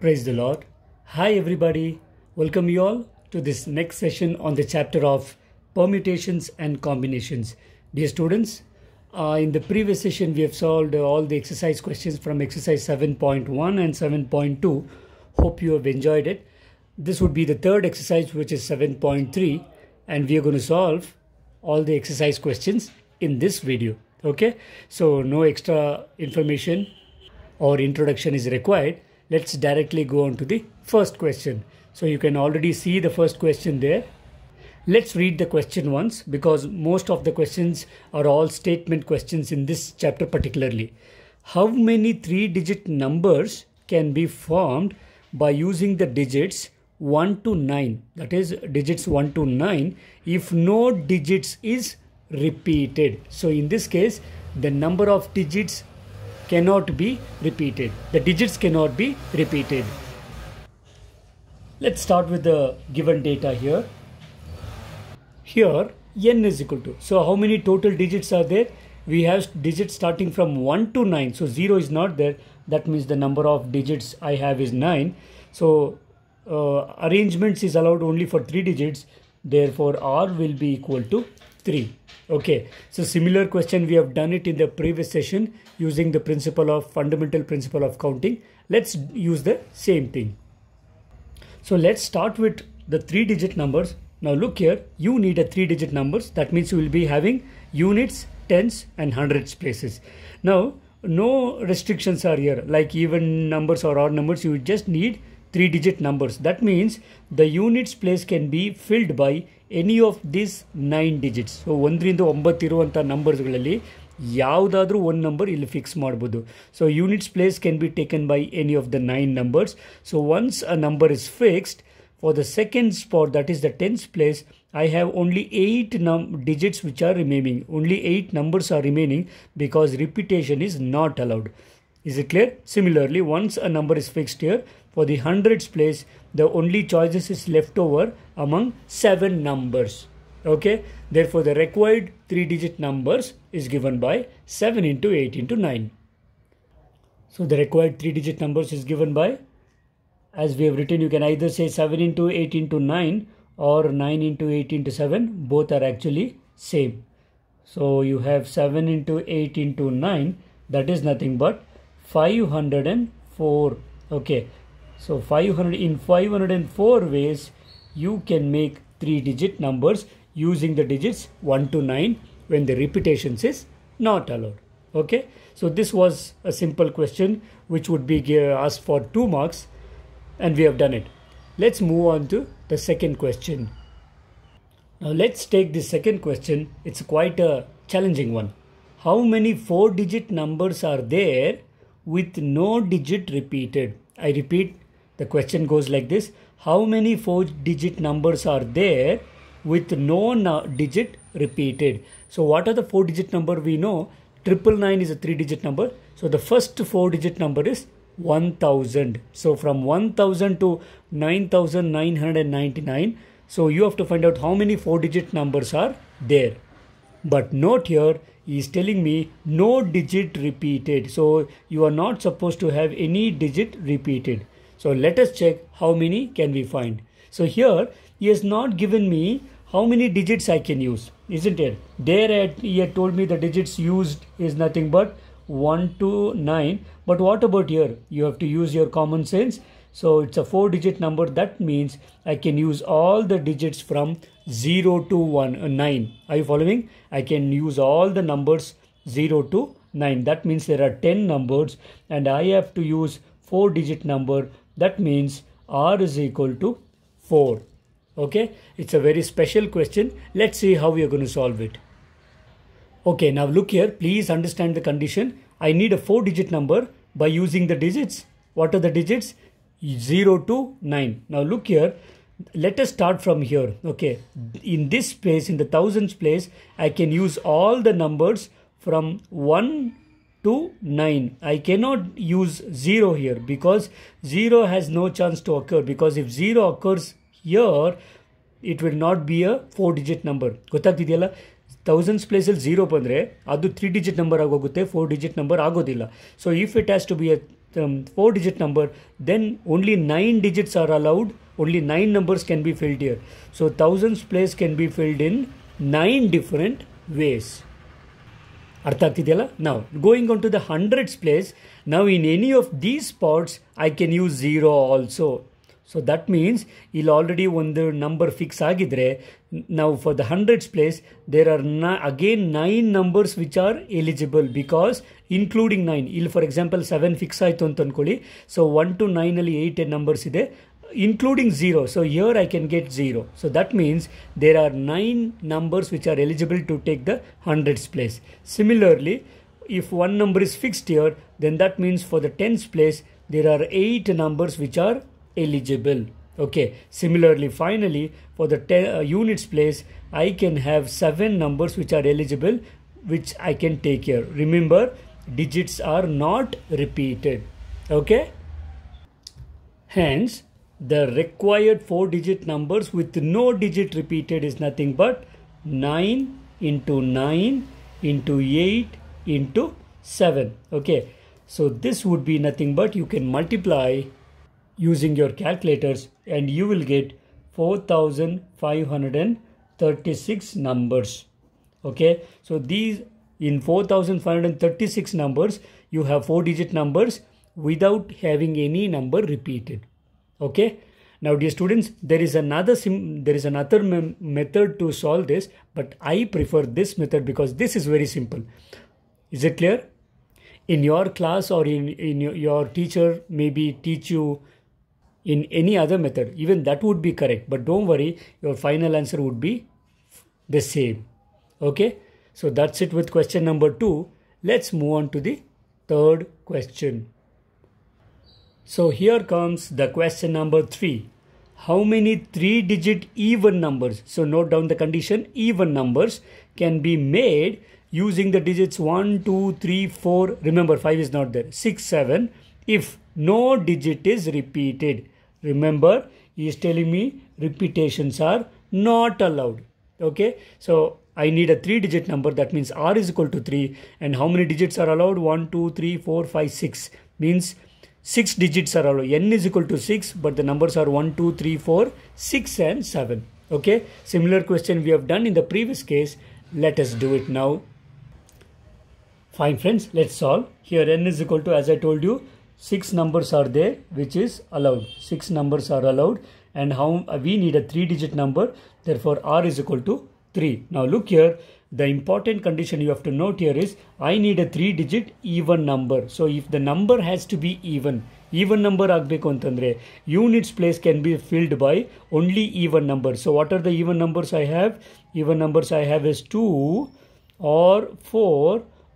Praise the Lord. Hi, everybody. Welcome you all to this next session on the chapter of permutations and combinations. Dear students, uh, in the previous session, we have solved uh, all the exercise questions from exercise 7.1 and 7.2. Hope you have enjoyed it. This would be the third exercise, which is 7.3, and we are going to solve all the exercise questions in this video. Okay, so no extra information or introduction is required let's directly go on to the first question. So you can already see the first question there. Let's read the question once because most of the questions are all statement questions in this chapter particularly. How many three-digit numbers can be formed by using the digits 1 to 9 that is digits 1 to 9 if no digits is repeated so in this case the number of digits cannot be repeated. The digits cannot be repeated. Let's start with the given data here. Here n is equal to. So how many total digits are there? We have digits starting from 1 to 9. So 0 is not there. That means the number of digits I have is 9. So uh, arrangements is allowed only for 3 digits. Therefore R will be equal to 3 okay so similar question we have done it in the previous session using the principle of fundamental principle of counting let's use the same thing so let's start with the three digit numbers now look here you need a three digit numbers that means you will be having units tens and hundreds places now no restrictions are here like even numbers or odd numbers you just need three digit numbers. That means the units place can be filled by any of this nine digits so ಒಂದರಿಂದ ಇರುವಂಥ ನಂಬರ್ಸ್ಗಳಲ್ಲಿ ಯಾವುದಾದ್ರೂ ಒಂದು number ಇಲ್ಲಿ fix ಮಾಡ್ಬೋದು so units place can be taken by any of the nine numbers so once a number is fixed for the second spot that is the tenth place I have only eight num digits which are remaining only eight numbers are remaining because repetition is not allowed Is it clear? Similarly, once a number is fixed here, for the hundreds place, the only choices is left over among seven numbers. Okay, therefore the required three digit numbers is given by 7 into 8 into 9. So the required three digit numbers is given by, as we have written, you can either say 7 into 8 into 9 or 9 into 8 into 7, both are actually same. So you have 7 into 8 into 9, that is nothing but 504 okay so 500 in 504 ways you can make three digit numbers using the digits 1 to 9 when the repetitions is not allowed okay so this was a simple question which would be asked for 2 marks and we have done it let's move on to the second question now let's take the second question it's quite a challenging one how many four digit numbers are there with no digit repeated. I repeat, the question goes like this How many four digit numbers are there with no digit repeated? So, what are the four digit number we know? Triple nine is a three digit number. So, the first four digit number is 1000. So, from 1000 to 9999. So, you have to find out how many four digit numbers are there. But note here, is telling me no digit repeated. So you are not supposed to have any digit repeated. So let us check how many can we find. So here he has not given me how many digits I can use, isn't it? There he had told me the digits used is nothing but 1 to 9. But what about here? You have to use your common sense so it's a four digit number. That means I can use all the digits from 0 to 1, uh, 9. Are you following? I can use all the numbers 0 to 9. That means there are 10 numbers and I have to use four digit number. That means R is equal to 4. Okay, it's a very special question. Let's see how we are going to solve it. Okay, now look here. Please understand the condition. I need a four digit number by using the digits. What are the digits? 0 to 9. Now look here, let us start from here. Okay, in this place, in the thousands place, I can use all the numbers from 1 to 9. I cannot use 0 here because 0 has no chance to occur because if 0 occurs here, it will not be a four digit number digit thousands place thousands ಪ್ಲೇಸಲ್ಲಿ zero ಬಂದರೆ three digit number number four digit number agodilla So if it has to be a um, four digit number then only nine digits are allowed only nine numbers can be filled here so thousands place can be filled in nine different ways now going on to the hundreds place now in any of these of i can use zero also so that means ಇಲ್ಲಿ already ಒಂದು number fix ಆಗಿದ್ದರೆ ನಾವು for the hundreds place there are ನ again nine numbers which are eligible because including nine ಇಲ್ಲಿ for example seven fix ಆಯಿತು ಅಂತ ಅಂದ್ಕೊಳ್ಳಿ so one two ನೈನಲ್ಲಿ ಏಯ್ಟ್ ನಂಬರ್ಸ್ ಇದೆ including 0 so here I can get 0 so that means there are 9 numbers which are eligible to take the hundreds place similarly if one number is fixed here then that means for the tens place there are 8 numbers which are eligible okay similarly finally for the uh, units place i can have seven numbers which are eligible which i can take here remember digits are not repeated okay hence the required four digit numbers with no digit repeated is nothing but 9 into 9 into 8 into 7 okay so this would be nothing but you can multiply using your calculators and you will get 4536 numbers okay so these in 4536 numbers you have four digit numbers without having any number repeated okay now dear students there is another there is another method to solve this but i prefer this method because this is very simple is it clear in your class or in, in your, your teacher maybe teach you in any other method even that would be correct but don't worry your final answer would be the same okay so that's it with question number 2 let's move on to the third question so here comes the question number 3 how many three digit even numbers so note down the condition even numbers can be made using the digits 1 2 3 4 remember 5 is not there 6 7 if no digit is repeated. Remember, he is telling me repetitions are not allowed. Okay, so I need a three digit number that means R is equal to 3 and how many digits are allowed One, two, three, four, five, six. means 6 digits are allowed n is equal to 6 but the numbers are one, two, three, four, six, and 7 okay similar question we have done in the previous case let us do it now fine friends let's solve here n is equal to as I told you six numbers are there which is allowed six numbers are allowed and how uh, we need a three digit number therefore r is equal to 3 now look here the important condition you have to note here is i need a three digit even number so if the number has to be even even number ಆಗಬೇಕು ಅಂತಂದರೆ Units place can be filled by only even numbers. So what are the even numbers I have? Even numbers I have is two or four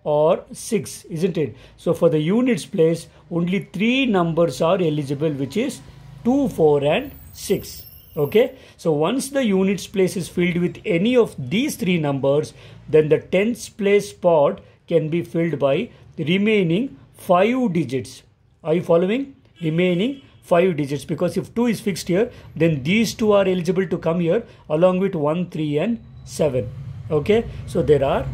or 6 isn't it so for the units place only three numbers are eligible which is 2 4 and 6 okay so once the units place is filled with any of these three numbers then the tens place spot can be filled by remaining five digits are you following remaining five digits because if 2 is fixed here then these two are eligible to come here along with 1 3 and 7 okay so there are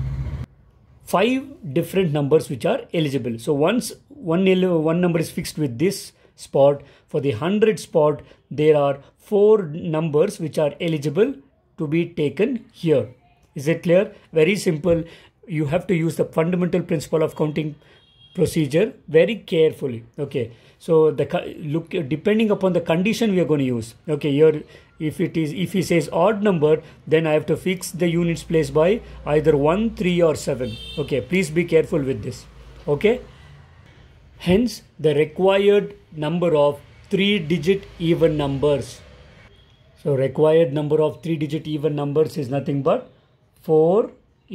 five different numbers which are eligible. So once one, one number is fixed with this spot, for the 100 spot, there are four numbers which are eligible to be taken here. Is it clear? Very simple. You have to use the fundamental principle of counting procedure very carefully. Okay. So the look depending upon the condition we are going to use. Okay. Here if it is if he says odd number then i have to fix the units place by either 1 3 or 7 okay please be careful with this okay hence the required number of three digit even numbers so required number of three digit even numbers is nothing but 4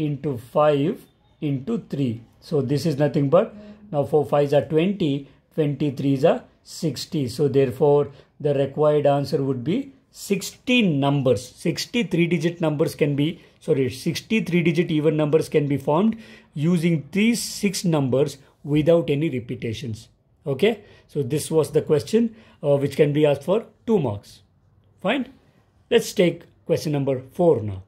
into 5 into 3 so this is nothing but now 4 5s are 20 23s are 60 so therefore the required answer would be 60 numbers 63 digit numbers can be sorry 63 digit even numbers can be formed using these six numbers without any repetitions okay so this was the question uh, which can be asked for two marks fine let's take question number four now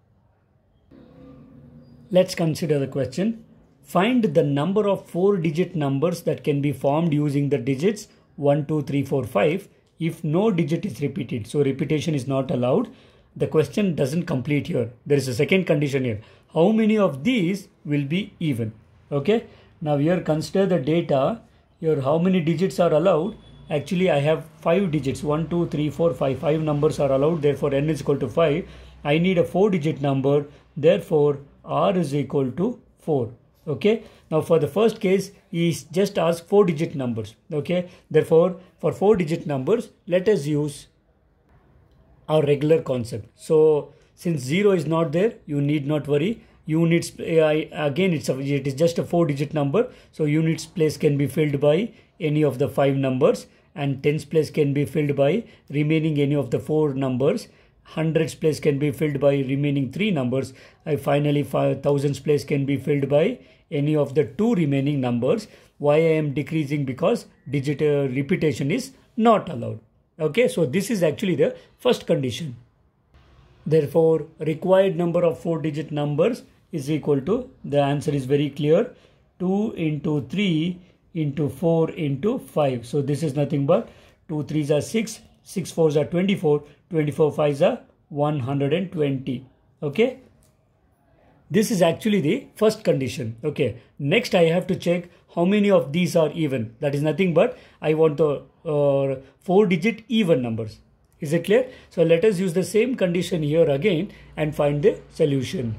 let's consider the question find the number of four digit numbers that can be formed using the digits 1 2 3 4 5 if no digit is repeated so repetition is not allowed the question doesn't complete here there is a second condition here how many of these will be even okay now here consider the data here how many digits are allowed actually i have five digits 1 2 3 4 5 five numbers are allowed therefore n is equal to 5 i need a four digit number therefore r is equal to 4 okay now for the first case he just asked four digit numbers okay therefore for four digit numbers let us use our regular concept so since zero is not there you need not worry units again it's a, it is just a four digit number so units place can be filled by any of the five numbers and tens place can be filled by remaining any of the four numbers hundreds place can be filled by remaining three numbers I finally thousands place can be filled by any of the two remaining numbers. Why I am decreasing because digit repetition is not allowed. Okay, so this is actually the first condition. Therefore, required number of four digit numbers is equal to, the answer is very clear, 2 into 3 into 4 into 5. So this is nothing but 2 3s are 6, 6 4s are 24, 24 5s are 120. Okay. This is actually the first condition. Okay. Next, I have to check how many of these are even. That is nothing but I want the uh, four digit even numbers. Is it clear? So let us use the same condition here again and find the solution.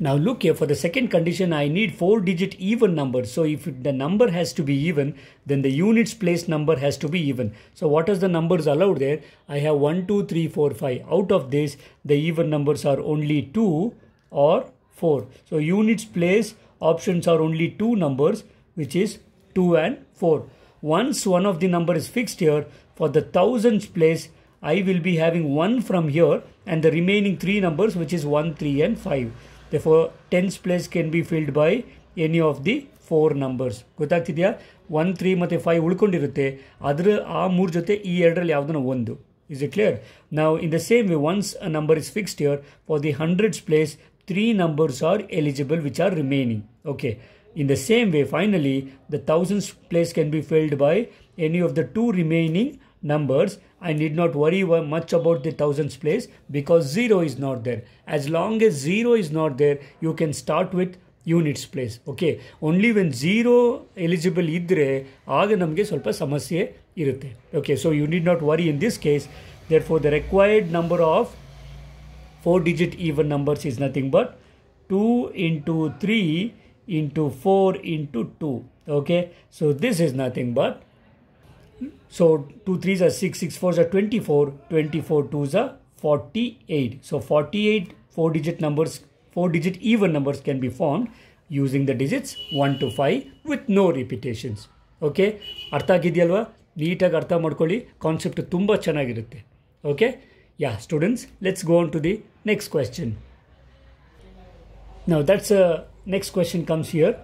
Now look here for the second condition I need 4 digit even number. So if the number has to be even then the units place number has to be even. So what is the numbers allowed there? I have 1, 2, 3, 4, 5. Out of this the even numbers are only 2 or 4. So units place options are only two numbers which is 2 and 4. Once one of the number is fixed here for the thousands place I will be having 1 from here and the remaining 3 numbers which is 1, 3 and 5. Therefore tens place can be filled by any of the 4 numbers. ಗೊತ್ತಾಗ್ತಿದೆಯಾ one three ಮತ್ತು five the same. ಆ ಮೂರು ಜೊತೆ ಈ ಎರಡರಲ್ಲಿ ಯಾವುದನ್ನ ಒಂದು is the clear ನಾವು in the same way once a number is fixed here three numbers are eligible which are remaining okay in the same way finally the thousands place can be filled by any of the two remaining numbers I need not worry much about the thousands place because 0 is not there. As long as 0 is not there, you can start with units place. Okay. Only when zero eligible idre, aga namge ಸ್ವಲ್ಪ samasye ಇರುತ್ತೆ Okay. So you need not worry in this case. Therefore, the required number of 4 digit even numbers is nothing but 2 into 3 into 4 into 2 okay so this is nothing but so 2 3s are 6 6 4s are 24 24 2s are 48 so 48 4 digit numbers 4 digit even numbers can be formed using the digits 1 to 5 with no repetitions Okay, okay ಅರ್ಥ ಆಗಿದೆಯಲ್ವಾ ನೀಟಾಗಿ ಅರ್ಥ ಮಾಡ್ಕೊಳ್ಳಿ concept ತುಂಬ Okay, yeah students let's go on to the Next question. Now that's a next question comes here.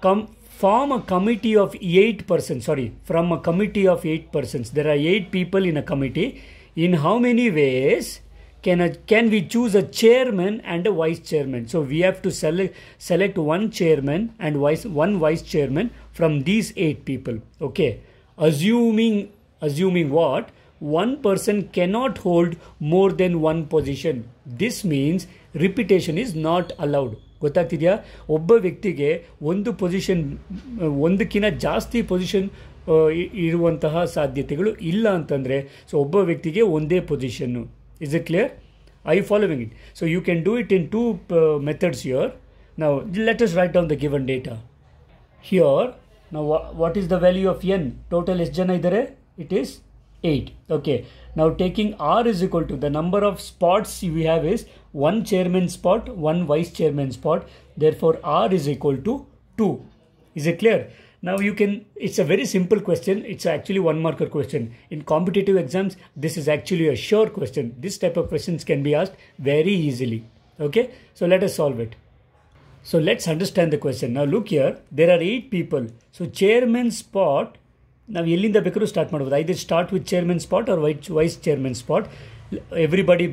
Come form a committee of eight persons. Sorry, from a committee of eight persons. There are eight people in a committee. In how many ways can a, can we choose a chairman and a vice chairman? So we have to select select one chairman and vice one vice chairman from these eight people. Okay, assuming assuming what one person cannot hold more than one position. This means repetition is not allowed. ಗೊತ್ತಾಗ್ತಿದೆಯಾ ಒಬ್ಬ ವ್ಯಕ್ತಿಗೆ ಒಂದು position ಒಂದಕ್ಕಿಂತ ಜಾಸ್ತಿ position ಇರುವಂತಹ ಸಾಧ್ಯತೆಗಳು ಇಲ್ಲ ಅಂತಂದರೆ so ಒಬ್ಬ ವ್ಯಕ್ತಿಗೆ ಒಂದೇ ಪೊಸಿಷನ್ನು is it clear I following it so you can do it in two methods your ನಾವು let us write on the given data here ನಾವು what is the value of n total ಎಷ್ಟು ಜನ ಇದ್ದಾರೆ it is 8 okay now taking r is equal to the number of spots we have is one chairman spot one vice chairman spot therefore r is equal to 2 is it clear now you can it's a very simple question it's actually one marker question in competitive exams this is actually a sure question this type of questions can be asked very easily okay so let us solve it so let's understand the question now look here there are eight people so chairman spot now, ಎಲ್ಲಿಂದ the start start mode, start start with chairman spot or vice chairman spot, everybody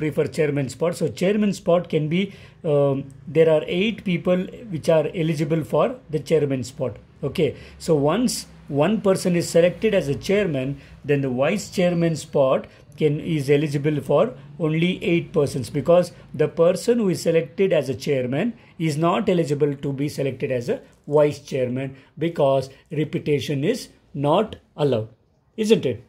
prefer chairman spot so chairman spot can be um, there are eight people which are eligible for the chairman spot okay so once one person is selected as a chairman then the vice chairman spot can is eligible for only eight persons because the person who is selected as a chairman is not eligible to be selected as a vice chairman because reputation is not allowed isn't it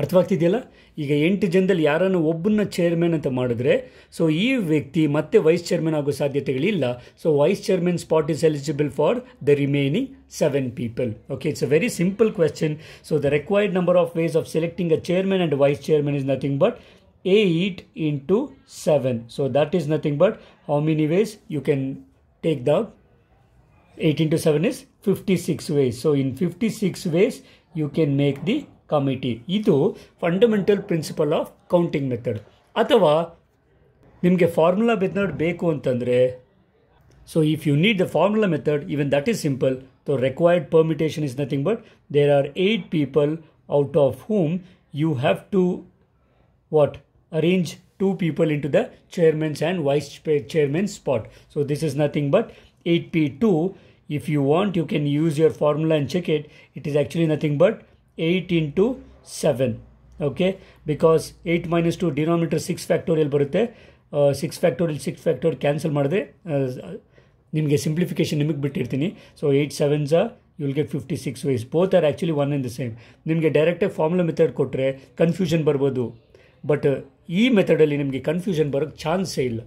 ಅರ್ಥವಾಗ್ತಿದೆಯಲ್ಲ ಈಗ ಎಂಟು ಜನದಲ್ಲಿ ಯಾರನ್ನು ಒಬ್ಬನ್ನ chairman ಅಂತ ಮಾಡಿದ್ರೆ so ಈ ವ್ಯಕ್ತಿ ಮತ್ತೆ ವೈಸ್ ಚೇರ್ಮನ್ ಆಗೋ ಸಾಧ್ಯತೆಗಳಿಲ್ಲ so vice chairman spot is eligible for the remaining seven people okay it's a very simple question so the required number of ways of selecting a chairman and vice chairman is nothing but eight into seven so that is nothing but how many ways you can take the 18 to 7 is 56 ways. So in 56 ways, you can make the committee. This fundamental principle of counting method. Athava, nimge formula method beko antandre. So if you need the formula method, even that is simple. So required permutation is nothing but there are 8 people out of whom you have to what arrange 2 people into the chairman's and vice chairman's spot. So this is nothing but eight P 8p2 if you want you can use your formula and check it it is actually nothing but 8 to seven okay because eight minus two denominator six factorial ಬರುತ್ತೆ six factorial six factorial cancel ಮಾಡಿದೆ ನಿಮಗೆ simplification ನಿಮಗೆ ಬಿಟ್ಟಿರ್ತೀನಿ so eight sevens you will get fifty six ways both are actually one and the same ನಿಮಗೆ ಡೈರೆಕ್ಟಾಗಿ formula method ಕೊಟ್ಟರೆ confusion ಬರ್ಬೋದು but ಈ ಮೆಥಡಲ್ಲಿ ನಿಮಗೆ ಕನ್ಫ್ಯೂಷನ್ ಬರೋಕ್ಕೆ ಚಾನ್ಸೇ ಇಲ್ಲ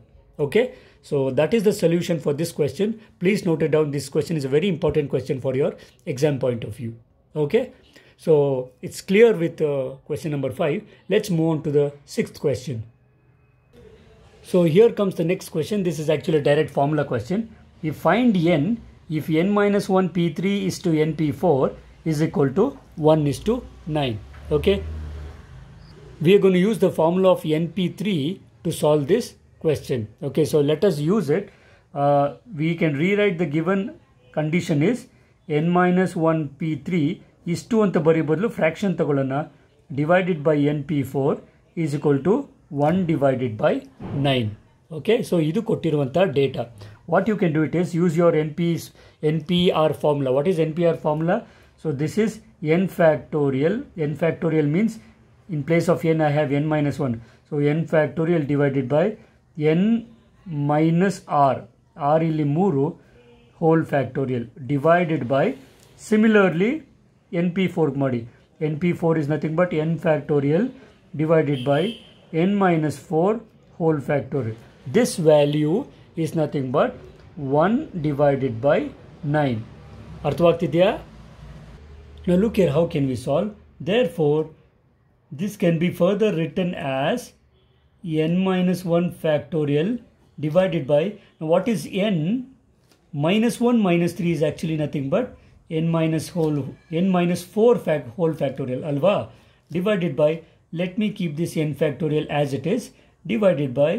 okay So that is the solution for this question. Please note it down. This question is a very important question for your exam point of view. Okay. So it's clear with uh, question number five. Let's move on to the sixth question. So here comes the next question. This is actually a direct formula question. We find n if n minus 1 p3 is to n p4 is equal to 1 is to 9. Okay. We are going to use the formula of np3 to solve this question okay so let us use it uh, we can rewrite the given condition is n minus 1 p3 is 2 on the bari badlu fraction thagolana divided by n p4 is equal to 1 divided by 9 okay so idu kottiruvanta data what you can do it is use your np's npr formula what is npr formula so this is n factorial n factorial means in place of n i have n minus 1 so n factorial divided by n minus r r ಇಲ್ಲಿ ಮೂರು whole factorial divided by similarly n P ಫೋರ್ಗೆ ಮಾಡಿ n P four is nothing but n factorial divided by n minus four whole factorial this value is nothing but one divided by nine ಅರ್ಥವಾಗ್ತಿದೆಯಾ Now look here, how can we solve? Therefore, this can be further written as n minus 1 factorial divided by now what is n minus 1 minus 3 is actually nothing but n minus whole n minus 4 fact whole factorial alva divided by let me keep this n factorial as it is divided by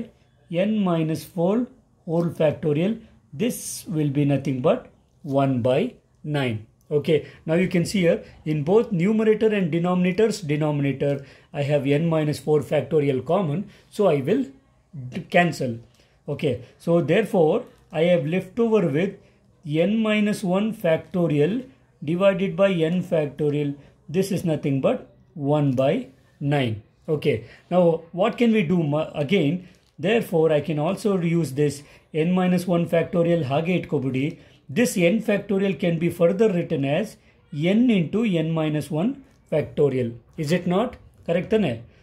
n minus 4 whole factorial this will be nothing but 1 by 9 Okay, now you can see here in both numerator and denominators, denominator I have n minus 4 factorial common, so I will cancel. Okay, so therefore I have left over with n minus 1 factorial divided by n factorial. This is nothing but 1 by 9. Okay, now what can we do again? Therefore, I can also use this n minus 1 factorial ಹಾಗೆ ಇಟ್ಕೊಬಿಡಿ this n factorial can be further written as n into n minus 1 factorial. Is it not? Correct?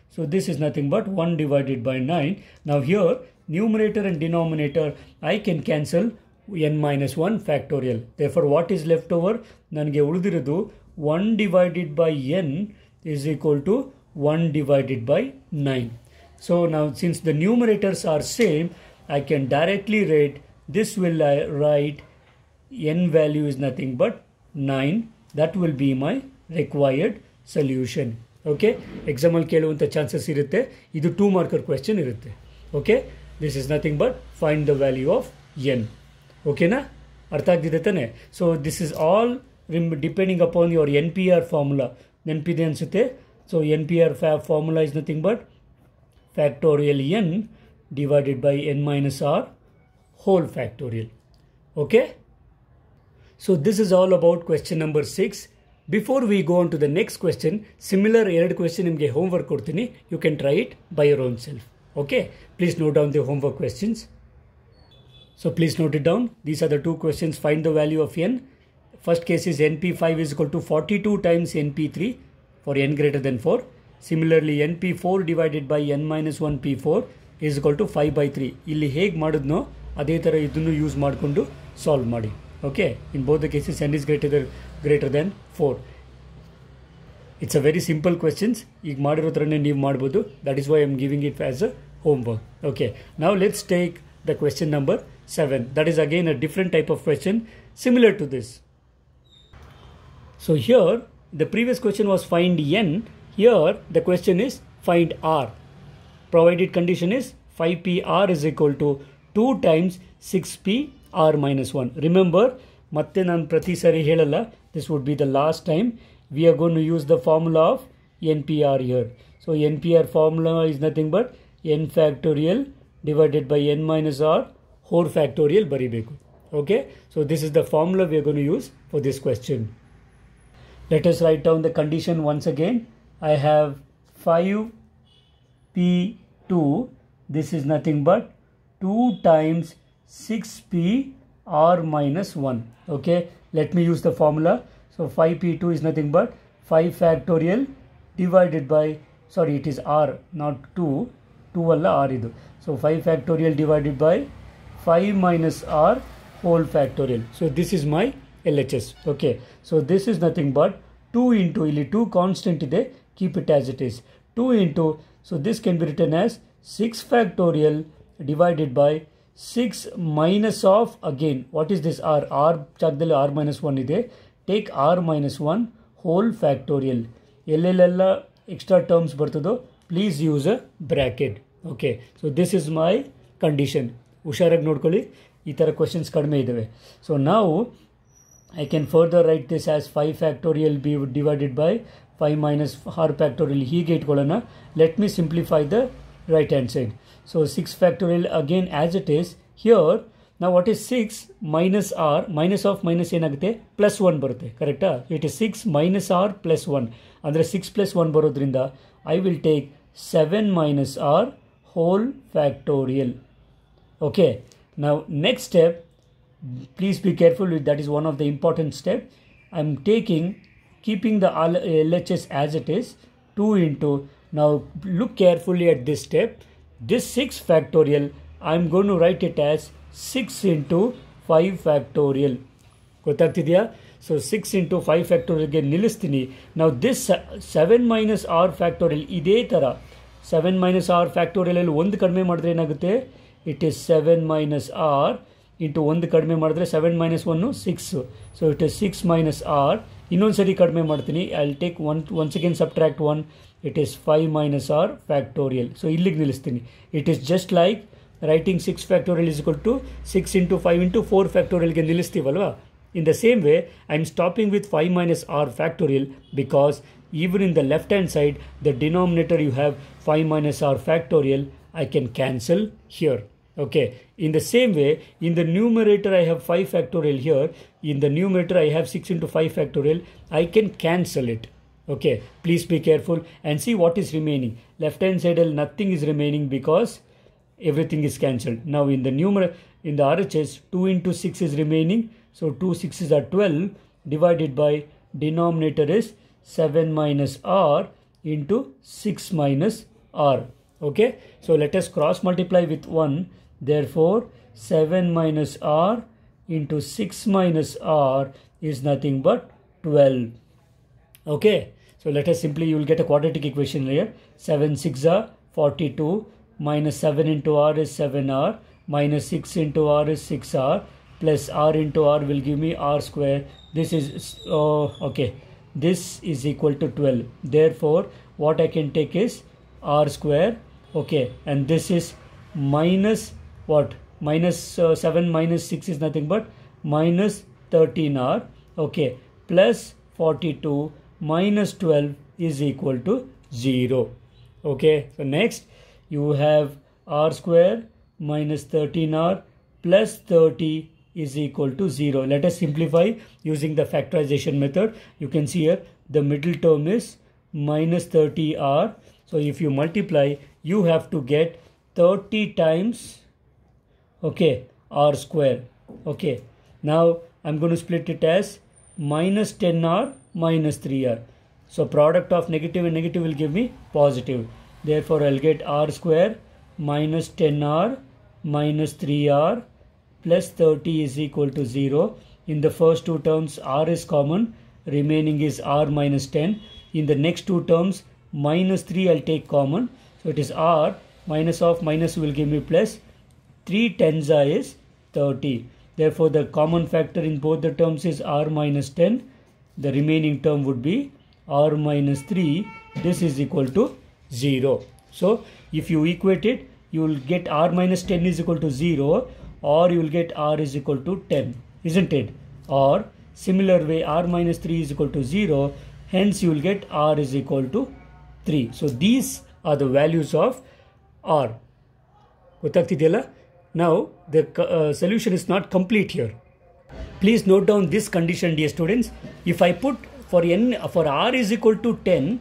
So this is nothing but 1 divided by 9. Now here numerator and denominator I can cancel n minus 1 factorial. Therefore what is left over? ನನಗೆ 1 divided by n is equal to 1 divided by 9. So now since the numerators are same, I can directly write, this will I uh, write n value is nothing but 9 that will be my required solution okay example kelu anta chances irutte idu 2 marker question irutte okay this is nothing but find the value of n okay na artha agidide tane so this is all depending upon your npr formula npd ansute so npr formula is nothing but factorial n divided by n minus r whole factorial okay So this is all about question number 6. Before we go on to the next question, similar error question in homework kurtini, you can try it by your own self. Okay, please note down the homework questions. So please note it down. These are the two questions. Find the value of n. First case is np5 is equal to 42 times np3 for n greater than 4. Similarly, np4 divided by n minus 1 p4 is equal to 5 by 3. Illi heg madudno, adhetara idunnu use madkundu, solve madi. okay in both the cases n is greater than greater than 4 it's a very simple questions that is why i'm giving it as a homework okay now let's take the question number 7 that is again a different type of question similar to this so here the previous question was find n here the question is find r provided condition is 5pr is equal to 2 times 6p r minus 1. Remember, matte nan prati sari helala, this would be the last time we are going to use the formula of npr here. So npr formula is nothing but n factorial divided by n minus r whole factorial baribeku. Okay, so this is the formula we are going to use for this question. Let us write down the condition once again. I have 5p2, this is nothing but 2 times 6p r minus 1 okay let me use the formula so 5p2 is nothing but 5 factorial divided by sorry it is r not 2 2 alla r idu so 5 factorial divided by 5 minus r whole factorial so this is my LHS okay so this is nothing but 2 into ಇಲ್ಲಿ 2 constant ಇದೆ keep it as it is 2 into so this can be written as 6 factorial divided by six minus of again what is this r r ಜಾಗದಲ್ಲಿ r minus one ಇದೆ take r minus one whole factorial ಎಲ್ಲೆಲ್ಲೆಲ್ಲ extra terms ಬರ್ತದೋ please use a bracket okay so this is my condition ಹುಷಾರಾಗಿ ನೋಡ್ಕೊಳ್ಳಿ ಈ ಥರ questions ಕಡಿಮೆ ಇದ್ದಾವೆ ಸೊ ನಾವು I can further write this as five factorial be divided by five minus r factorial ಹೀಗೆ ಇಟ್ಕೊಳ್ಳೋಣ let me simplify the right hand side. So 6 factorial again as it is here. Now what is 6 minus r minus of minus ಏನಾಗುತ್ತೆ one one Correcta. Ah? It is six minus r plus one. R plus 6 plus 1 six I will take 7 minus r whole factorial. Okay. Now next step. please be careful with that is one of the important step i'm taking keeping the LHS as it is 2 into ನಾವು look carefully at this step this six factorial I am going to write it as 6 into 5 factorial. ಗೊತ್ತಾಗ್ತಿದೆಯಾ so six into five ಫ್ಯಾಕ್ಟೋರಿಯಲ್ಗೆ ನಿಲ್ಲಿಸ್ತೀನಿ ನಾವು this seven minus r factorial ಇದೇ ಥರ seven minus R ಫ್ಯಾಕ್ಟೋರಿಯಲಲ್ಲಿ ಒಂದು ಕಡಿಮೆ ಮಾಡಿದ್ರೆ ಏನಾಗುತ್ತೆ it is seven minus r into ಒಂದು ಕಡಿಮೆ ಮಾಡಿದ್ರೆ seven minus one six so it is six minus r ಇನ್ನೊಂದು ಸರಿ ಕಡಿಮೆ ಮಾಡ್ತೀನಿ I take one once again subtract one it is five minus r factorial so ಇಲ್ಲಿಗೆ ನಿಲ್ಲಿಸ್ತೀನಿ it is just like writing six factorial is ಕೊಟ್ಟು six into five into four ಫ್ಯಾಕ್ಟೋರಿಯಲ್ಗೆ ನಿಲ್ಲಿಸ್ತೀವಲ್ವಾ in the same way I am stopping with five minus r factorial because even in the left hand side the denominator you have five minus r factorial I can cancel here okay in the same way in the numerator i have 5 factorial here in the numerator i have 6 into 5 factorial i can cancel it okay please be careful and see what is remaining left hand side nothing is remaining because everything is cancelled now in the numerator in the rhs 2 into 6 is remaining so 2 6s are 12 divided by denominator is 7 minus r into 6 minus r okay so let us cross multiply with 1 Therefore, 7 minus r into 6 minus r is nothing but 12. Okay, so let us simply, you will get a quadratic equation here. 7 6 are 42 minus 7 into r is 7r minus 6 into r is 6r plus r into r will give me r square. This is, oh, okay, this is equal to 12. Therefore, what I can take is r square, okay, and this is minus what minus, uh, 7 minus 6 is nothing but minus 13 r okay plus 42 minus 12 is equal to 0 okay so next you have r square minus 13r plus 30 is equal to 0 let us simplify using the factorization method you can see here the middle term is minus 30r so if you multiply you have to get 30 times okay r square okay now i'm going to split it as minus 10r minus 3r so product of negative and negative will give me positive therefore i'll get r square minus 10r minus 3r plus 30 is equal to 0 in the first two terms r is common remaining is r minus 10 in the next two terms minus 3 i'll take common so it is r minus of minus will give me plus 3 tensa is 30. Therefore, the common factor in both the terms is r minus 10. The remaining term would be r minus 3. This is equal to 0. So, if you equate it, you will get r minus 10 is equal to 0 or you will get r is equal to 10, isn't it? Or similar way r minus 3 is equal to 0, hence you will get r is equal to 3. So, these are the values of r. ಗೊತ್ತಾಗ್ತಿದೆಯಲ್ಲ now the uh, solution is not complete here. Please note down this condition dear students. If I put for n for r is equal to 10,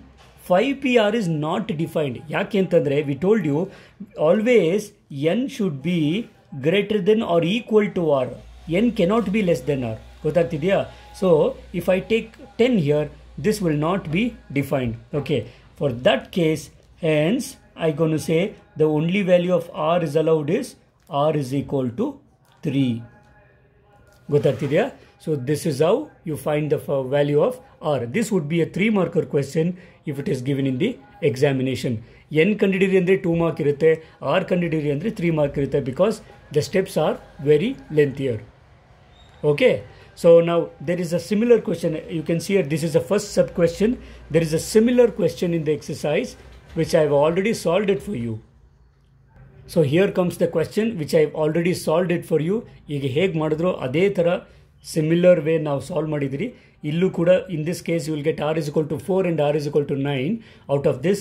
5pr is not defined. ಯಾಕೆ ಅಂತಂದರೆ we told you always n should be greater than or equal to r. n cannot be less than r. if I take ten here, this will not be defined. Okay? For that case, hence i hence I say the only value of r is allowed is is r is equal to 3. Gotatidya. So this is how you find the uh, value of r. This would be a 3 marker question if it is given in the examination. n candidate andre 2 mark irute, r candidate 3 mark irute because the steps are very lengthier. Okay. So now there is a similar question. You can see this is the first sub question. There is a similar question in the exercise which I have already solved it for you. So here comes the question which I already solved it for you ಈಗ ಹೇಗೆ ಮಾಡಿದ್ರು ಅದೇ ಥರ similar way ನಾವು solve ಮಾಡಿದಿರಿ ಇಲ್ಲೂ ಕೂಡ in this case you will get r is equal to four and r is equal to nine out of this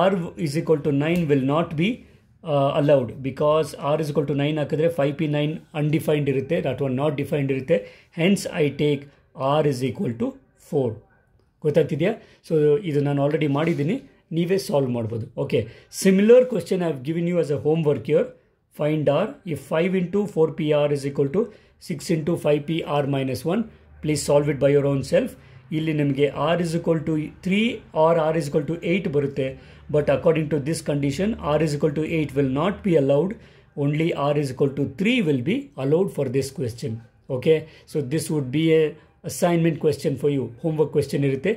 r is equal to nine will not be allowed because r is equal to nine ಹಾಕಿದ್ರೆ five P nine undefined ಇರುತ್ತೆ one not defined ಇರುತ್ತೆ hence I take r is equal to four ಗೊತ್ತಾಗ್ತಿದೆಯಾ so ಇದು ನಾನು already ಮಾಡಿದ್ದೀನಿ ನೀವೇ solve ಮಾಡಬಹುದು okay similar question I have given you as a homework here find r if 5 * 4 PR = 6 * 5 PR - 1 please solve it by your own self ಇಲ್ಲಿ ನಮಗೆ R = 3 R R = 8 ಬರುತ್ತೆ but according to this condition R = 8 will not be allowed only R = 3 will be allowed for this question okay so this would be assignment question for you homework question ಇರುತ್ತೆ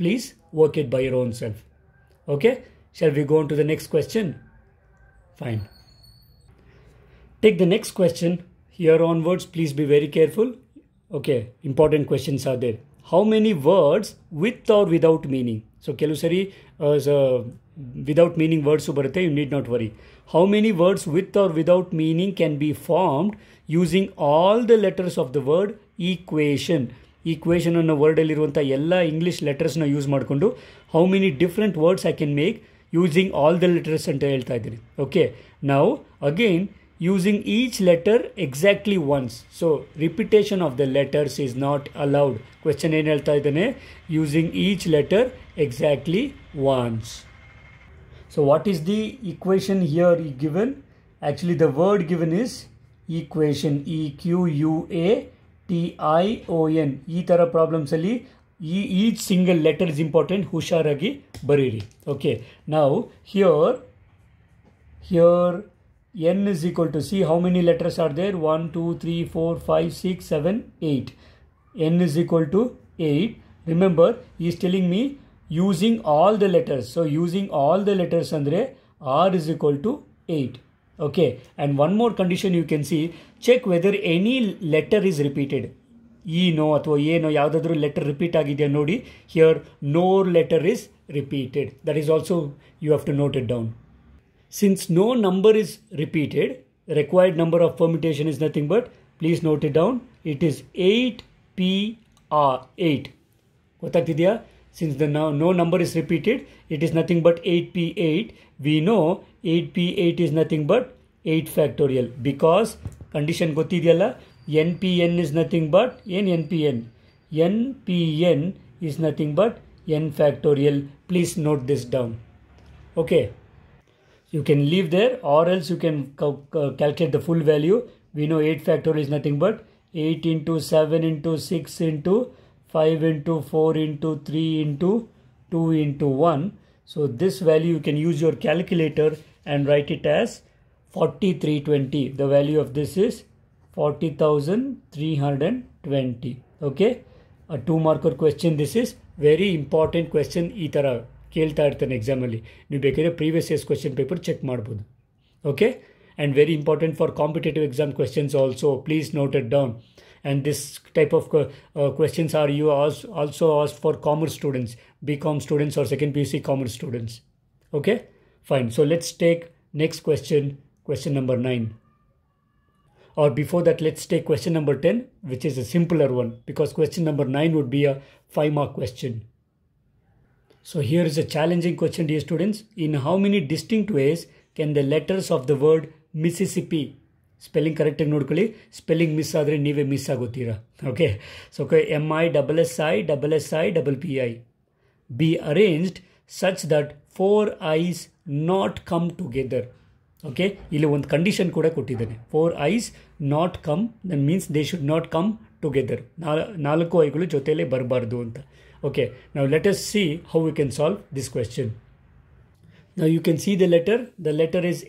please work it by your own self Okay, shall we go on to the next question? Fine. Take the next question here onwards. Please be very careful. Okay, important questions are there. How many words with or without meaning? So, Kelusari, uh, uh, without meaning words, you need not worry. How many words with or without meaning can be formed using all the letters of the word equation? Equation ಅನ್ನೋ ವರ್ಡಲ್ಲಿರುವಂಥ ಎಲ್ಲ English ಲೆಟರ್ಸ್ನ use ಮಾಡಿಕೊಂಡು how many different words I can make using all the letters ಅಂತ ಹೇಳ್ತಾ ಇದ್ದೀನಿ okay ನಾವು again using each letter exactly once so repetition of the letters is not allowed question ಏನು ಹೇಳ್ತಾ ಇದ್ದಾನೆ using each letter exactly once so what is the equation here ಈ given actually the word given is equation E Q U A T N ईर प्रॉब्लमसली single letters important हुषार बरी okay ना here here n is equal to see how many letters are there one two three four five six seven eight n is equal to eight remember is telling me using all the letters so using all the letters अरे r is equal to eight okay and one more condition you can see check whether any letter is repeated e no athwa e no yavadadru letter repeat agidya nodi here no letter is repeated that is also you have to note it down since no number is repeated required number of permutation is nothing but please note it down it is 8 is 8 gotagidya since the no, no number is repeated it is nothing but 8 p 8 we know 8 p 8 is nothing but 8 factorial because condition gotidiyala n p n is nothing but nPn nPn is nothing but n factorial please note this down okay you can leave there or else you can calculate the full value we know 8 factorial is nothing but 8 into 7 into 6 into 5 into 4 into 3 into 2 into 1 so this value you can use your calculator and write it as 4320 the value of this is 40320 okay a two marker question this is very important question ithara kelta irthane exam alli nu previous year's question paper check maadabodu okay and very important for competitive exam questions also please note it down and this type of uh, uh, questions are you also asked for commerce students bcom students or second pc commerce students okay Fine. So let's take next question, question number 9. Or before that, let's take question number 10, which is a simpler one because question number 9 would be a 5 mark question. So here is a challenging question, dear students. In how many distinct ways can the letters of the word Mississippi, spelling ಕರೆಕ್ಟಾಗಿ ನೋಡ್ಕೊಳ್ಳಿ spelling miss ಆದರೆ ನೀವೇ miss ಆಗೋತೀರಾ okay so M I double S I double S I double P I be arranged such that four I's not come together okay ಇಲ್ಲಿ ಒಂದು condition ಕೂಡ ಕೊಟ್ಟಿದ್ದಾನೆ four I's not come then means they should not come together ನಾಲ್ಕು ಐಗಳು ಜೊತೆಯಲ್ಲೇ ಬರಬಾರ್ದು ಅಂತ okay ನಾವು let's see how you can solve this question ನಾವು you can see the letter the letter is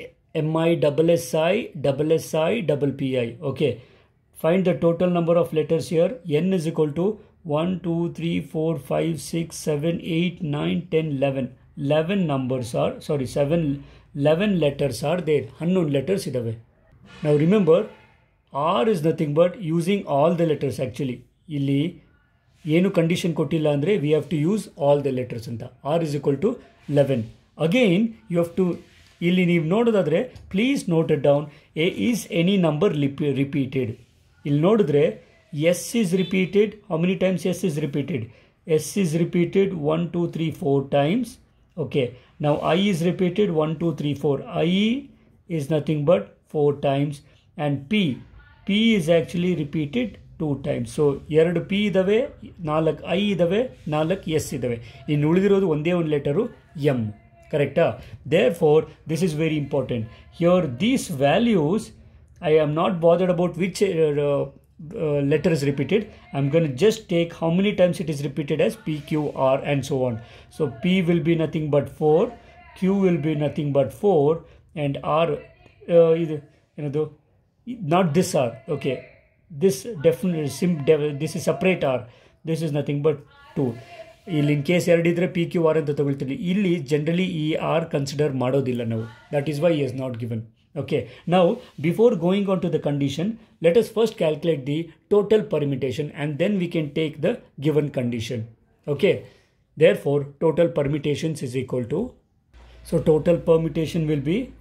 M I double S I double S I double P I okay find the total number of letters here n is equal to one two three four five six seven 8, nine ten eleven eleven numbers are sorry, seven eleven letters are they 11 letters ಇದ್ದಾವೆ Now remember r is nothing but using all the letters actually ಇಲ್ಲಿ ಏನು condition ಕೊಟ್ಟಿಲ್ಲ ಅಂದರೆ we have to use all the letters ಅಂತ r is equal to eleven again you have to ಇಲ್ಲಿ ನೀವು ನೋಡೋದಾದರೆ please note it down a is any number ಲಿಪಿ repeated ಇಲ್ಲಿ ನೋಡಿದ್ರೆ S is repeated. How many times S is repeated? S is repeated 1, 2, 3, 4 times. Okay. Now I is repeated 1, 2, 3, 4. I is nothing but 4 times. And P. P is actually repeated 2 times. So, here P is the way, 4 I the way, 4 S yes the way. In Uldirudu, one day one letter, M. Correct? Huh? Therefore, this is very important. Here, these values, I am not bothered about which. Uh, letter is repeated i'm going to just take how many times it is repeated as p q r and so on so p will be nothing but 4 q will be nothing but 4 and r uh, you know not this r okay this definitely sim this is separate r this is nothing but 2 ಇಲ್ಲಿ in case ಎರಡಿದ್ರೆ P Q R ಅಂತ ತಗೊಳ್ತೀವಿ ಇಲ್ಲಿ generally ಈ r consider ಮಾಡೋದಿಲ್ಲ ನಾವು that is why is not given Okay, now before going on to the condition, let us first calculate the total permutation and then we can take the given condition. Okay, therefore total permutations is equal to, so total permutation will be,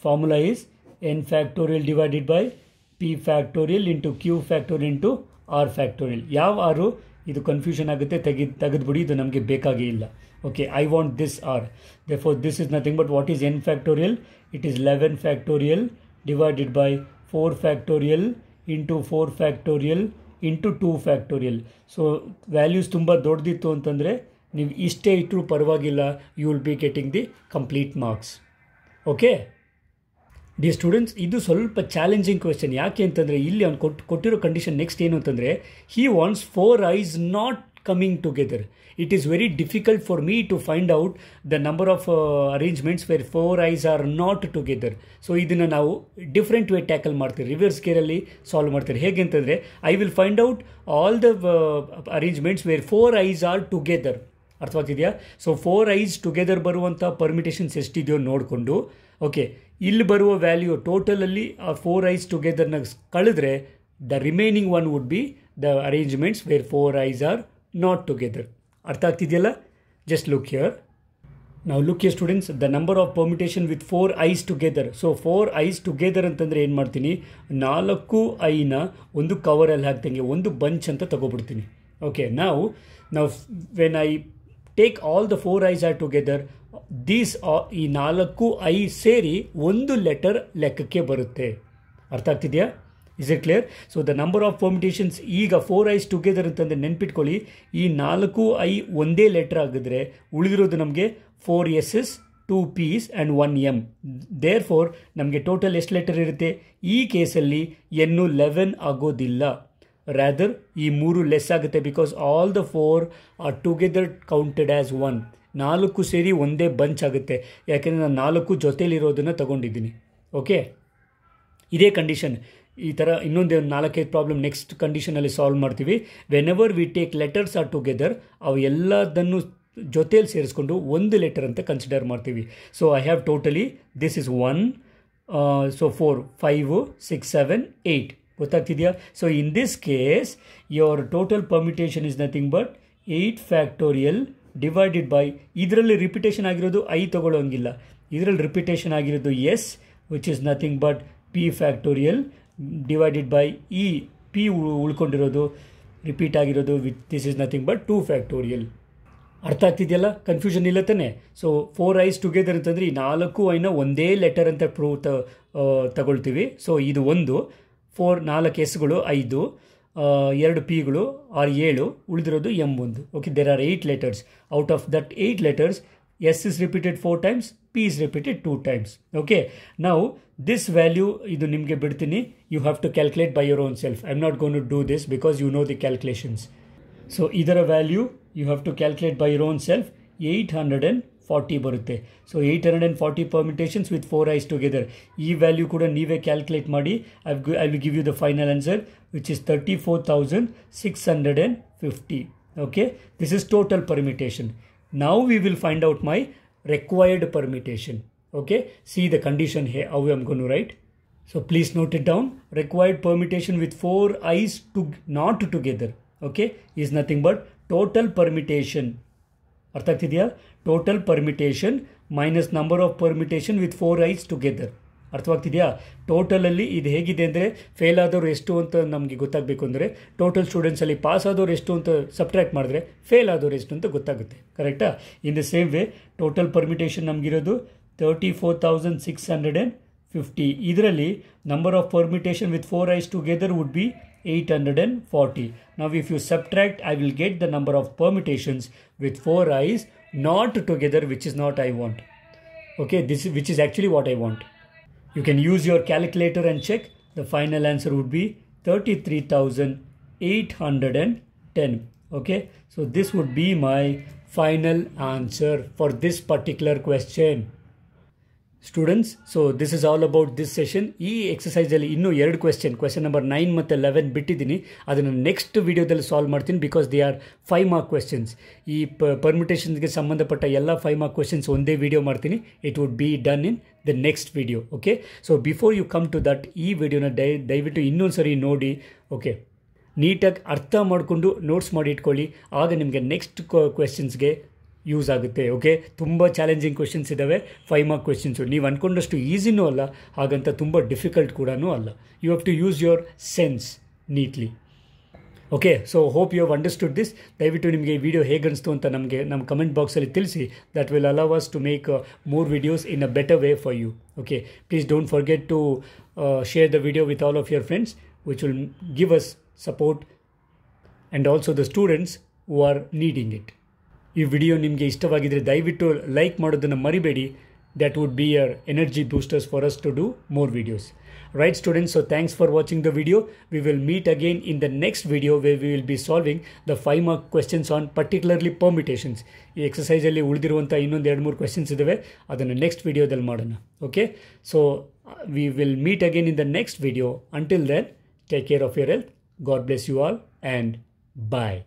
formula is n factorial divided by p factorial into q factorial into r factorial. ಯಾವ ಆರು ಇದು confusion ಆಗುತ್ತೆ ತೆಗಿ ತೆಗೆದ್ಬಿಡಿ ಇದು ನಮಗೆ beka ಇಲ್ಲ okay i want this r therefore this is nothing but what is n factorial it is 11 factorial divided by 4 factorial into 4 factorial into two factorial so values ತುಂಬ ದೊಡ್ಡದಿತ್ತು ಅಂತಂದರೆ ನೀವು ಇಷ್ಟೇ ಇಟ್ಟರೂ ಪರವಾಗಿಲ್ಲ you will be getting the complete marks okay the students ಇದು ಸ್ವಲ್ಪ challenging question ಯಾಕೆ ಅಂತಂದರೆ ಇಲ್ಲಿ ಅವ್ನು ಕೊಟ್ಟು ಕೊಟ್ಟಿರೋ ಕಂಡೀಷನ್ ನೆಕ್ಸ್ಟ್ ಏನು ಅಂತಂದರೆ he wants four I's not coming together it is very difficult for me to find out the number of uh, arrangements where four eyes are not so ಇದನ್ನು ನಾವು ಡಿಫ್ರೆಂಟ್ ವೇ ಟ್ಯಾಕಲ್ ಮಾಡ್ತೀವಿ reverse ಕೇರಲ್ಲಿ solve ಮಾಡ್ತಾರೆ ಹೇಗೆ ಅಂತಂದರೆ I will find out all the arrangements where four I's are together ಇದೆಯಾ so four I's together ಬರುವಂಥ permutations ಎಷ್ಟಿದೆಯೋ ನೋಡಿಕೊಂಡು ಓಕೆ ಇಲ್ಲಿ ಬರುವ ವ್ಯಾಲ್ಯೂ ಟೋಟಲಲ್ಲಿ ಆ ಫೋರ್ ಐಸ್ ಟುಗೆದರ್ನ ಕಳೆದ್ರೆ the remaining one would be the arrangements where four I's are not together ಅರ್ಥ ಆಗ್ತಿದೆಯಲ್ಲ ಜಸ್ಟ್ ಲುಕ್ ಹಿಯರ್ ನಾವು look here students the number of permutation with four I's together so four I's together ಅಂತಂದರೆ ಏನು ಮಾಡ್ತೀನಿ ನಾಲ್ಕು ಐನ ಒಂದು ಕವರಲ್ಲಿ ಹಾಕ್ದಂಗೆ ಒಂದು ಬಂಚ್ ಅಂತ ತೊಗೊಬಿಡ್ತೀನಿ ಓಕೆ ನಾವು ನಾವು when I take all the four I's are together these ಈ ನಾಲ್ಕು ಐ ಸೇರಿ ಒಂದು ಲೆಟರ್ ಲೆಕ್ಕಕ್ಕೆ ಬರುತ್ತೆ ಅರ್ಥ ಆಗ್ತಿದೆಯಾ is it clear so the number of permutations ಈಗ ಫೋರ್ ಐಸ್ ಟುಗೆದರ್ ಅಂತಂದರೆ ನೆನ್ಪಿಟ್ಕೊಳ್ಳಿ ಈ ನಾಲ್ಕು ಐ ಒಂದೇ ಲೆಟ್ರ್ ಆಗಿದ್ರೆ ಉಳಿದಿರೋದು ನಮಗೆ four S S two P's and one M there four ನಮಗೆ ಟೋಟಲ್ ಎಷ್ಟು ಲೆಟರ್ ಇರುತ್ತೆ ಈ ಕೇಸಲ್ಲಿ ಎನ್ನು ಲೆವೆನ್ ಆಗೋದಿಲ್ಲ ರ್ಯಾದರ್ ಈ ಮೂರು ಲೆಸ್ ಆಗುತ್ತೆ because all the four are together counted as one ನಾಲ್ಕು ಸೇರಿ ಒಂದೇ ಬಂಚ್ ಆಗುತ್ತೆ ಯಾಕೆಂದರೆ ನಾನು ನಾಲ್ಕು ಜೊತೇಲಿರೋದನ್ನು ತಗೊಂಡಿದ್ದೀನಿ ಓಕೆ ಇದೇ ಕಂಡೀಷನ್ ಈ ಥರ ಇನ್ನೊಂದು ನಾಲ್ಕೈದು ಪ್ರಾಬ್ಲಮ್ ನೆಕ್ಸ್ಟ್ ಕಂಡೀಷನಲ್ಲಿ ಸಾಲ್ವ್ ಮಾಡ್ತೀವಿ whenever we take letters are together ಅವು ಎಲ್ಲದನ್ನು ಜೊತೆಯಲ್ಲಿ ಸೇರಿಸ್ಕೊಂಡು ಒಂದು ಲೆಟರ್ ಅಂತ ಕನ್ಸಿಡರ್ ಮಾಡ್ತೀವಿ so I have totally this is one so four five six seven eight ಗೊತ್ತಾಗ್ತಿದೆಯಾ so in this case your total permutation is nothing but eight factorial divided by ಇದರಲ್ಲಿ ರಿಪಿಟೇಷನ್ ಆಗಿರೋದು ಐ ತೊಗೊಳ್ಳೋಂಗಿಲ್ಲ ಇದರಲ್ಲಿ ರಿಪಿಟೇಷನ್ ಆಗಿರೋದು S which is nothing but P factorial divided by E P ಉಳ್ಕೊಂಡಿರೋದು repeat ಆಗಿರೋದು with this is nothing but two factorial ಅರ್ಥ ಆಗ್ತಿದೆಯಲ್ಲ confusion ಇಲ್ಲ ತಾನೆ ಸೊ ಫೋರ್ ಐಸ್ ಟುಗೆದರ್ ಅಂತಂದರೆ ಈ ನಾಲ್ಕು ಐನ ಒಂದೇ ಲೆಟರ್ ಅಂತ ಪ್ರೂವ್ ತ ತಗೊಳ್ತೀವಿ ಸೊ ಇದು ಒಂದು ಫೋರ್ ನಾಲ್ಕು ಎಸ್ಗಳು ಐದು ಎರಡು ಪಿಗಳು ಆರು ಏಳು ಉಳಿದಿರೋದು ಎಮ್ ಒಂದು okay there are eight letters out of that eight letters S is repeated 4 times, P is repeated 2 times. Okay. Now, this value, you have to calculate by your own self. I'm not going to do this because you know the calculations. So, either a value, you have to calculate by your own self, 840 ಬರುತ್ತೆ So eight hundred and forty permutations with four eyes together. E value couldn't even calculate ನೀವೇ I'll give. I will give you the final answer which is thirty four thousand now we will find out my required permutation. Okay, see the condition here, how I'm going to write. So please note it down. Required permutation with four eyes to not together. Okay, is nothing but total permutation. ಅರ್ಥ total permutation minus number of permutation with four eyes together. ಅರ್ಥವಾಗ್ತಿದೆಯಾ ಟೋಟಲಲ್ಲಿ ಇದು ಹೇಗಿದೆ ಅಂದರೆ fail ಆದವರು ಎಷ್ಟು ಅಂತ ನಮಗೆ ಗೊತ್ತಾಗಬೇಕು ಅಂದರೆ ಟೋಟಲ್ ಸ್ಟೂಡೆಂಟ್ಸಲ್ಲಿ ಪಾಸ್ ಆದವರು ಎಷ್ಟು ಅಂತ ಸಬ್ಟ್ರ್ಯಾಕ್ಟ್ ಮಾಡಿದ್ರೆ ಫೇಲ್ ಆದೋರು ಎಷ್ಟು ಅಂತ ಗೊತ್ತಾಗುತ್ತೆ ಕರೆಕ್ಟಾ in the same way total permutation ನಮಗಿರೋದು thirty four thousand six hundred and fifty ಇದರಲ್ಲಿ number of permutation with four I's together would be eight hundred and forty ನಾವು if you subtract I will get the number of permutations with four I's not together which is not I want okay this which is actually what I want You can use your calculator and check. The final answer would be 33,810. Okay, so this would be my final answer for this particular question. Students so this is all about this session ಈ ಎಕ್ಸಸೈಸಲ್ಲಿ ಇನ್ನೂ ಎರಡು question question number nine ಮತ್ತು eleven ಬಿಟ್ಟಿದ್ದೀನಿ ಅದನ್ನು next ವೀಡಿಯೋದಲ್ಲಿ solve ಮಾಡ್ತೀನಿ because they are five mark questions ಈ ಪರ್ಮಿಟೇಷನ್ಸ್ಗೆ ಸಂಬಂಧಪಟ್ಟ ಎಲ್ಲ ಫೈವ್ ಮಾರ್ಕ್ ಕ್ವೆಶನ್ಸ್ ಒಂದೇ ವೀಡಿಯೋ ಮಾಡ್ತೀನಿ it would be done in the next video okay so before you come to that ಈ ವಿಡಿಯೋನ ದಯ ದಯವಿಟ್ಟು ಇನ್ನೊಂದು ಸರಿ ನೋಡಿ ಓಕೆ ನೀಟಾಗಿ ಅರ್ಥ ಮಾಡಿಕೊಂಡು ನೋಟ್ಸ್ ಮಾಡಿ ಇಟ್ಕೊಳ್ಳಿ ಆಗ ನಿಮಗೆ ನೆಕ್ಸ್ಟ್ ಕ್ವೆಶನ್ಸ್ಗೆ ಯೂಸ್ ಆಗುತ್ತೆ ಓಕೆ ತುಂಬ ಚಾಲೆಂಜಿಂಗ್ ಕ್ವೆಶನ್ಸ್ ಇದ್ದಾವೆ ಫೈವ್ ಮಾರ್ಕ್ ಕ್ವೆಶನ್ಸು ನೀವು ಅಂದ್ಕೊಂಡಷ್ಟು ಈಸಿನೂ ಅಲ್ಲ ಹಾಗಂತ ತುಂಬ ಡಿಫಿಕಲ್ಟ್ ಕೂಡ ಅಲ್ಲ you have to use your sense neatly okay so hope you have understood this ದಯವಿಟ್ಟು ನಿಮಗೆ ಈ ವಿಡಿಯೋ ಹೇಗೆ ಅನಿಸ್ತು ಅಂತ ನಮಗೆ ನಮ್ಮ ಕಮೆಂಟ್ ಬಾಕ್ಸಲ್ಲಿ ತಿಳಿಸಿ that will allow us to make more videos in a better way for you okay please don't forget to share the video with all of your friends which will give us support and also the students who are needing it ಈ video ನಿಮಗೆ ಇಷ್ಟವಾಗಿದ್ದರೆ ದಯವಿಟ್ಟು like ಮಾಡೋದನ್ನು ಮರಿಬೇಡಿ that would be your energy boosters for us to do more videos right students so thanks for watching the video we will meet again in the next video where we will be solving the five more questions on particularly permutations ಈ exercise ಅಲ್ಲಿ ಉಳಿದಿರುವಂಥ ಇನ್ನೊಂದು ಎರಡು ಮೂರು questions ಇದ್ದಾವೆ ಅದನ್ನು next ವಿಡಿಯೋದಲ್ಲಿ ಮಾಡೋಣ okay so we will meet again in the next video until then take care of your health God bless you all and bye